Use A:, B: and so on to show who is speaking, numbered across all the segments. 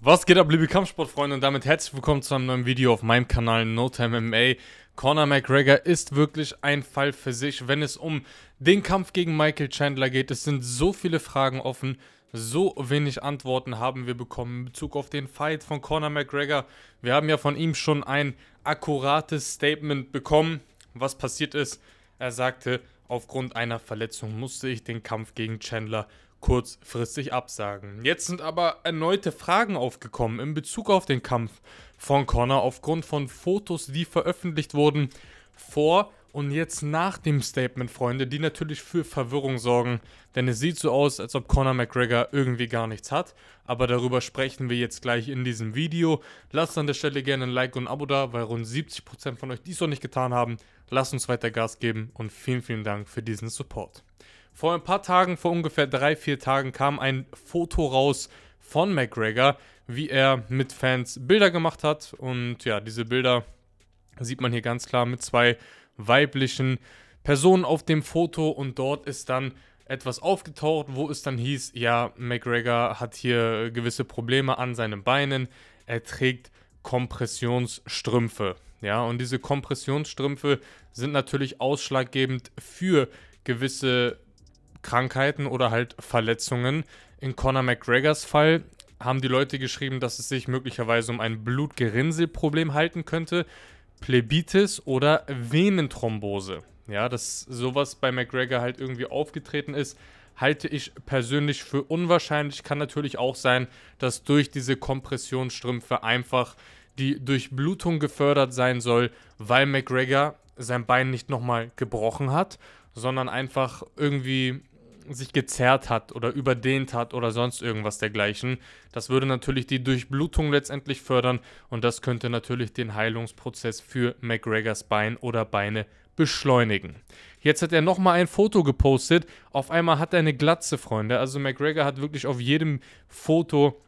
A: Was geht ab, liebe Kampfsportfreunde und damit herzlich willkommen zu einem neuen Video auf meinem Kanal No Time MMA. Conor McGregor ist wirklich ein Fall für sich, wenn es um den Kampf gegen Michael Chandler geht. Es sind so viele Fragen offen, so wenig Antworten haben wir bekommen in Bezug auf den Fight von Conor McGregor. Wir haben ja von ihm schon ein akkurates Statement bekommen, was passiert ist. Er sagte, aufgrund einer Verletzung musste ich den Kampf gegen Chandler kurzfristig absagen. Jetzt sind aber erneute Fragen aufgekommen in Bezug auf den Kampf von Connor aufgrund von Fotos, die veröffentlicht wurden vor und jetzt nach dem Statement, Freunde, die natürlich für Verwirrung sorgen, denn es sieht so aus, als ob Conor McGregor irgendwie gar nichts hat, aber darüber sprechen wir jetzt gleich in diesem Video. Lasst an der Stelle gerne ein Like und ein Abo da, weil rund 70% von euch dies noch nicht getan haben. Lasst uns weiter Gas geben und vielen, vielen Dank für diesen Support. Vor ein paar Tagen, vor ungefähr drei, vier Tagen kam ein Foto raus von McGregor, wie er mit Fans Bilder gemacht hat. Und ja, diese Bilder sieht man hier ganz klar mit zwei weiblichen Personen auf dem Foto. Und dort ist dann etwas aufgetaucht, wo es dann hieß, ja, McGregor hat hier gewisse Probleme an seinen Beinen. Er trägt Kompressionsstrümpfe. Ja, und diese Kompressionsstrümpfe sind natürlich ausschlaggebend für gewisse Krankheiten oder halt Verletzungen. In Conor McGregors Fall haben die Leute geschrieben, dass es sich möglicherweise um ein Blutgerinnselproblem halten könnte, Plebitis oder Venenthrombose. Ja, dass sowas bei McGregor halt irgendwie aufgetreten ist, halte ich persönlich für unwahrscheinlich. Kann natürlich auch sein, dass durch diese Kompressionsstrümpfe einfach die Durchblutung gefördert sein soll, weil McGregor sein Bein nicht nochmal gebrochen hat, sondern einfach irgendwie sich gezerrt hat oder überdehnt hat oder sonst irgendwas dergleichen. Das würde natürlich die Durchblutung letztendlich fördern und das könnte natürlich den Heilungsprozess für McGregors Bein oder Beine beschleunigen. Jetzt hat er nochmal ein Foto gepostet. Auf einmal hat er eine Glatze, Freunde. Also McGregor hat wirklich auf jedem Foto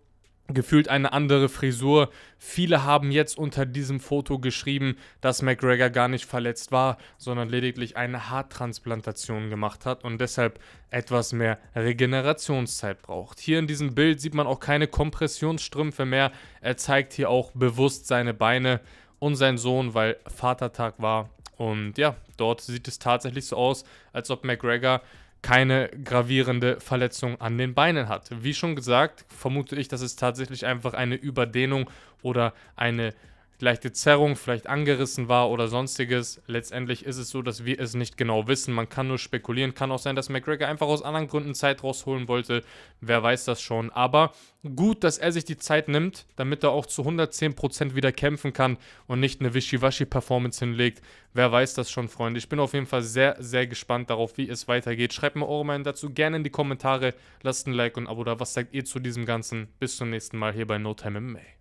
A: gefühlt eine andere Frisur. Viele haben jetzt unter diesem Foto geschrieben, dass McGregor gar nicht verletzt war, sondern lediglich eine Haartransplantation gemacht hat und deshalb etwas mehr Regenerationszeit braucht. Hier in diesem Bild sieht man auch keine Kompressionsstrümpfe mehr. Er zeigt hier auch bewusst seine Beine und seinen Sohn, weil Vatertag war. Und ja, dort sieht es tatsächlich so aus, als ob McGregor keine gravierende Verletzung an den Beinen hat. Wie schon gesagt, vermute ich, dass es tatsächlich einfach eine Überdehnung oder eine leichte Zerrung vielleicht angerissen war oder sonstiges. Letztendlich ist es so, dass wir es nicht genau wissen. Man kann nur spekulieren. Kann auch sein, dass McGregor einfach aus anderen Gründen Zeit rausholen wollte. Wer weiß das schon. Aber gut, dass er sich die Zeit nimmt, damit er auch zu 110% wieder kämpfen kann und nicht eine Wischiwaschi-Performance hinlegt. Wer weiß das schon, Freunde. Ich bin auf jeden Fall sehr, sehr gespannt darauf, wie es weitergeht. Schreibt mir eure Meinung dazu gerne in die Kommentare. Lasst ein Like und ein Abo da. Was sagt ihr zu diesem Ganzen? Bis zum nächsten Mal hier bei No Time MMA.